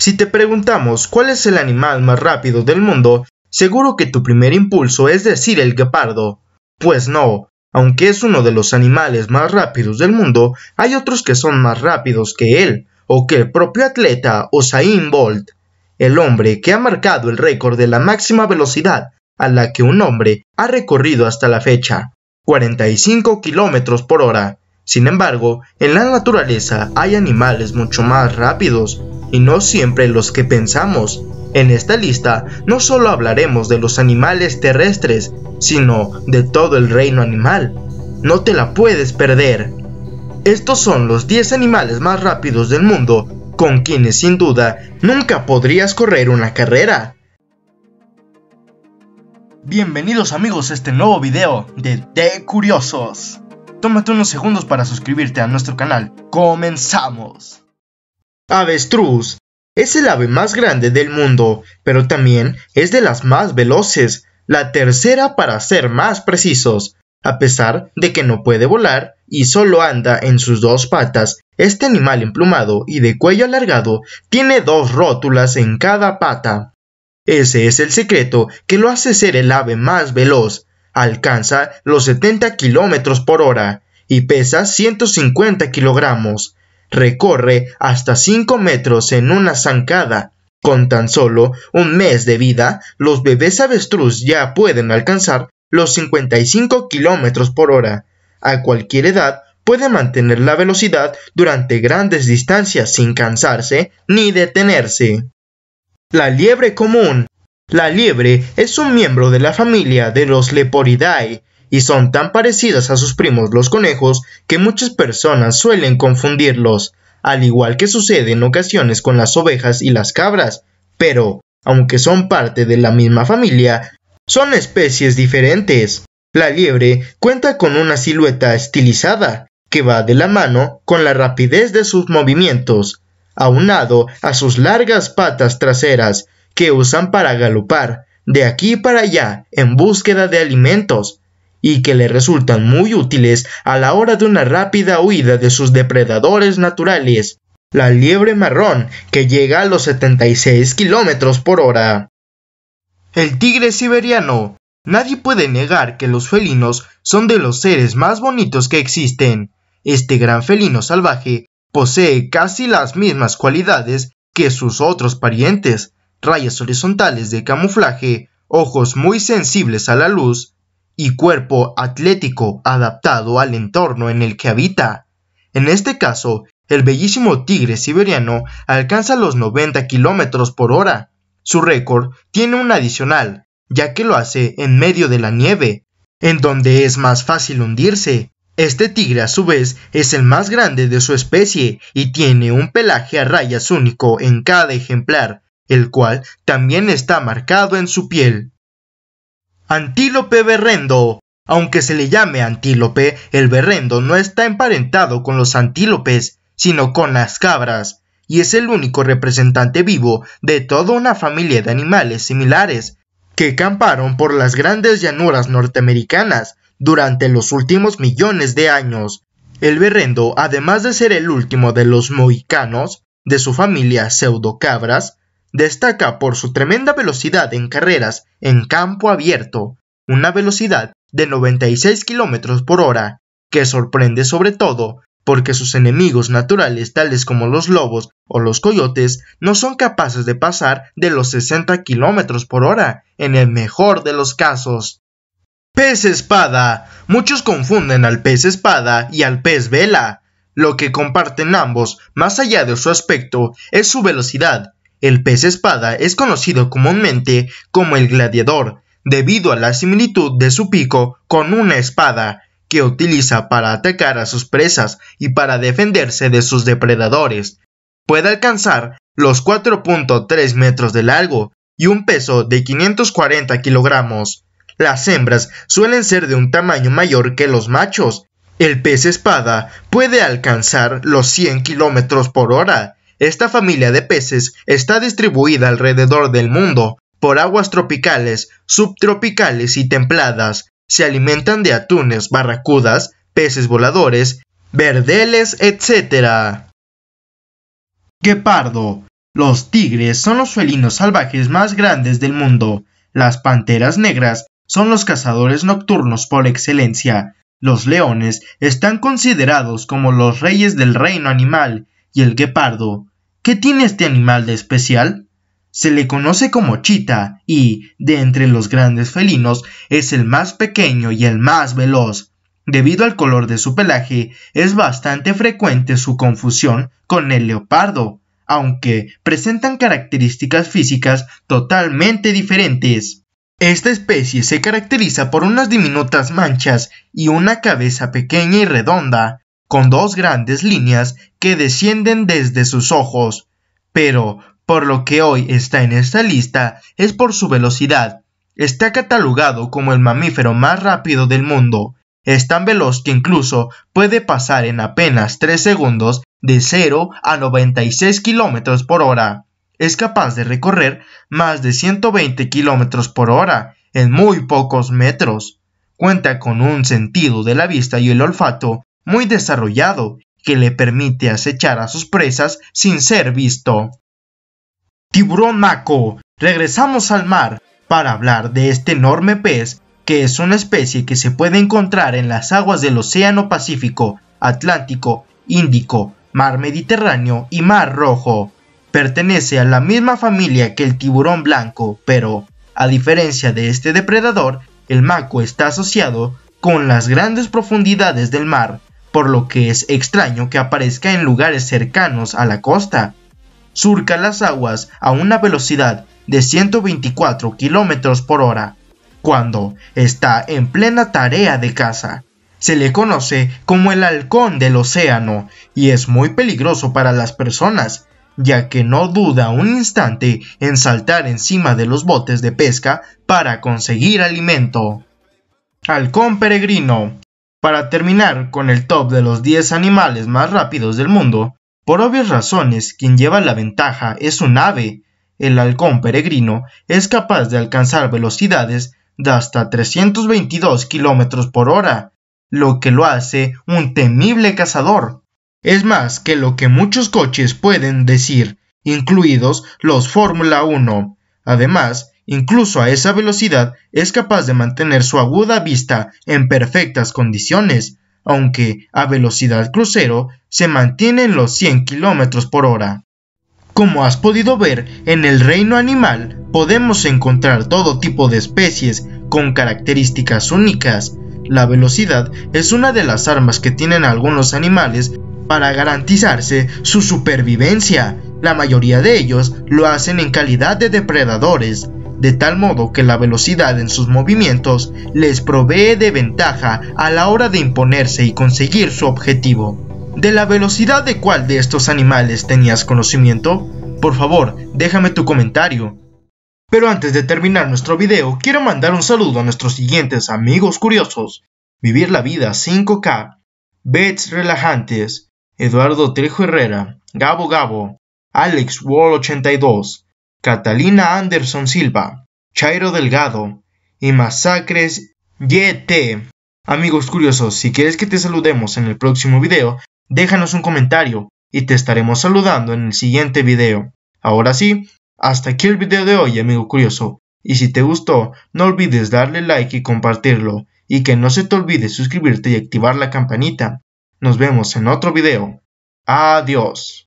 Si te preguntamos cuál es el animal más rápido del mundo, seguro que tu primer impulso es decir el guepardo. Pues no, aunque es uno de los animales más rápidos del mundo, hay otros que son más rápidos que él, o que el propio atleta Usain Bolt, el hombre que ha marcado el récord de la máxima velocidad a la que un hombre ha recorrido hasta la fecha, 45 kilómetros por hora. Sin embargo, en la naturaleza hay animales mucho más rápidos y no siempre los que pensamos. En esta lista no solo hablaremos de los animales terrestres, sino de todo el reino animal. No te la puedes perder. Estos son los 10 animales más rápidos del mundo, con quienes sin duda nunca podrías correr una carrera. Bienvenidos amigos a este nuevo video de De Curiosos tómate unos segundos para suscribirte a nuestro canal. ¡Comenzamos! Avestruz. Es el ave más grande del mundo, pero también es de las más veloces, la tercera para ser más precisos. A pesar de que no puede volar y solo anda en sus dos patas, este animal emplumado y de cuello alargado tiene dos rótulas en cada pata. Ese es el secreto que lo hace ser el ave más veloz, alcanza los 70 kilómetros por hora y pesa 150 kilogramos. Recorre hasta 5 metros en una zancada. Con tan solo un mes de vida, los bebés avestruz ya pueden alcanzar los 55 kilómetros por hora. A cualquier edad puede mantener la velocidad durante grandes distancias sin cansarse ni detenerse. La liebre común la liebre es un miembro de la familia de los Leporidae y son tan parecidas a sus primos los conejos que muchas personas suelen confundirlos, al igual que sucede en ocasiones con las ovejas y las cabras, pero, aunque son parte de la misma familia, son especies diferentes. La liebre cuenta con una silueta estilizada, que va de la mano con la rapidez de sus movimientos, aunado a sus largas patas traseras, que usan para galopar de aquí para allá en búsqueda de alimentos y que le resultan muy útiles a la hora de una rápida huida de sus depredadores naturales, la liebre marrón que llega a los 76 kilómetros por hora. El tigre siberiano. Nadie puede negar que los felinos son de los seres más bonitos que existen. Este gran felino salvaje posee casi las mismas cualidades que sus otros parientes, rayas horizontales de camuflaje, ojos muy sensibles a la luz y cuerpo atlético adaptado al entorno en el que habita. En este caso, el bellísimo tigre siberiano alcanza los 90 km por hora. Su récord tiene un adicional, ya que lo hace en medio de la nieve, en donde es más fácil hundirse. Este tigre a su vez es el más grande de su especie y tiene un pelaje a rayas único en cada ejemplar, el cual también está marcado en su piel. Antílope berrendo. Aunque se le llame antílope, el berrendo no está emparentado con los antílopes, sino con las cabras, y es el único representante vivo de toda una familia de animales similares, que camparon por las grandes llanuras norteamericanas durante los últimos millones de años. El berrendo, además de ser el último de los mohicanos, de su familia pseudocabras, Destaca por su tremenda velocidad en carreras en campo abierto, una velocidad de 96 km por hora, que sorprende sobre todo porque sus enemigos naturales tales como los lobos o los coyotes no son capaces de pasar de los 60 km por hora en el mejor de los casos. Pez espada. Muchos confunden al pez espada y al pez vela. Lo que comparten ambos, más allá de su aspecto, es su velocidad, el pez espada es conocido comúnmente como el gladiador, debido a la similitud de su pico con una espada, que utiliza para atacar a sus presas y para defenderse de sus depredadores. Puede alcanzar los 4.3 metros de largo y un peso de 540 kilogramos. Las hembras suelen ser de un tamaño mayor que los machos. El pez espada puede alcanzar los 100 kilómetros por hora esta familia de peces está distribuida alrededor del mundo por aguas tropicales, subtropicales y templadas. Se alimentan de atunes, barracudas, peces voladores, verdeles, etc. Guepardo. Los tigres son los felinos salvajes más grandes del mundo. Las panteras negras son los cazadores nocturnos por excelencia. Los leones están considerados como los reyes del reino animal y el guepardo ¿Qué tiene este animal de especial? Se le conoce como chita y, de entre los grandes felinos, es el más pequeño y el más veloz. Debido al color de su pelaje, es bastante frecuente su confusión con el leopardo, aunque presentan características físicas totalmente diferentes. Esta especie se caracteriza por unas diminutas manchas y una cabeza pequeña y redonda, con dos grandes líneas que descienden desde sus ojos, pero por lo que hoy está en esta lista es por su velocidad. Está catalogado como el mamífero más rápido del mundo, es tan veloz que incluso puede pasar en apenas 3 segundos de 0 a 96 kilómetros por hora. Es capaz de recorrer más de 120 kilómetros por hora en muy pocos metros. Cuenta con un sentido de la vista y el olfato muy desarrollado que le permite acechar a sus presas sin ser visto. Tiburón Maco, regresamos al mar para hablar de este enorme pez que es una especie que se puede encontrar en las aguas del Océano Pacífico, Atlántico, Índico, Mar Mediterráneo y Mar Rojo. Pertenece a la misma familia que el tiburón blanco, pero, a diferencia de este depredador, el maco está asociado con las grandes profundidades del mar, por lo que es extraño que aparezca en lugares cercanos a la costa. Surca las aguas a una velocidad de 124 km por hora, cuando está en plena tarea de caza. Se le conoce como el halcón del océano y es muy peligroso para las personas, ya que no duda un instante en saltar encima de los botes de pesca para conseguir alimento. Halcón peregrino para terminar con el top de los 10 animales más rápidos del mundo, por obvias razones quien lleva la ventaja es un ave. El halcón peregrino es capaz de alcanzar velocidades de hasta 322 km por hora, lo que lo hace un temible cazador. Es más que lo que muchos coches pueden decir, incluidos los Fórmula 1. Además, Incluso a esa velocidad es capaz de mantener su aguda vista en perfectas condiciones, aunque a velocidad crucero se mantiene en los 100 km por hora. Como has podido ver, en el reino animal podemos encontrar todo tipo de especies con características únicas. La velocidad es una de las armas que tienen algunos animales para garantizarse su supervivencia. La mayoría de ellos lo hacen en calidad de depredadores, de tal modo que la velocidad en sus movimientos les provee de ventaja a la hora de imponerse y conseguir su objetivo. ¿De la velocidad de cuál de estos animales tenías conocimiento? Por favor, déjame tu comentario. Pero antes de terminar nuestro video, quiero mandar un saludo a nuestros siguientes amigos curiosos. Vivir la vida 5K, Bets Relajantes, Eduardo Trejo Herrera, Gabo Gabo, Alex Wall 82, Catalina Anderson Silva, Chairo Delgado y Masacres YT. Amigos curiosos, si quieres que te saludemos en el próximo video, déjanos un comentario y te estaremos saludando en el siguiente video. Ahora sí, hasta aquí el video de hoy, amigo curioso. Y si te gustó, no olvides darle like y compartirlo, y que no se te olvide suscribirte y activar la campanita. Nos vemos en otro video. Adiós.